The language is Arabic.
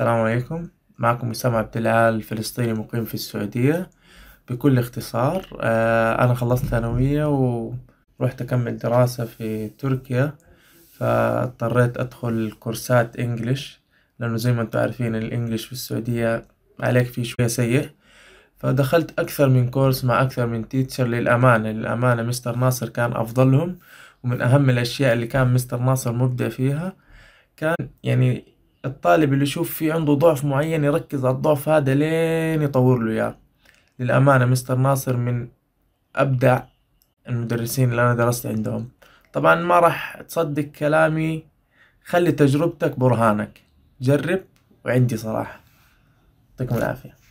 السلام عليكم معكم اسامة عبد العال فلسطيني مقيم في السعودية بكل اختصار آه، أنا خلصت ثانوية ورحت أكمل دراسة في تركيا فاضطريت أدخل كورسات إنجليش لأنه زي ما انتم عارفين الإنجليش في السعودية عليك فيه شوية سيء فدخلت أكثر من كورس مع أكثر من تيتشر للأمانة للأمانة مستر ناصر كان أفضلهم ومن أهم الأشياء اللي كان مستر ناصر مبدع فيها كان يعني الطالب اللي يشوف في عنده ضعف معين يركز على الضعف هذا لين يطور له اياه للأمانة مستر ناصر من أبدع المدرسين اللي أنا درست عندهم طبعا ما راح تصدق كلامي خلي تجربتك برهانك جرب وعندي صراحة يعطيكم العافية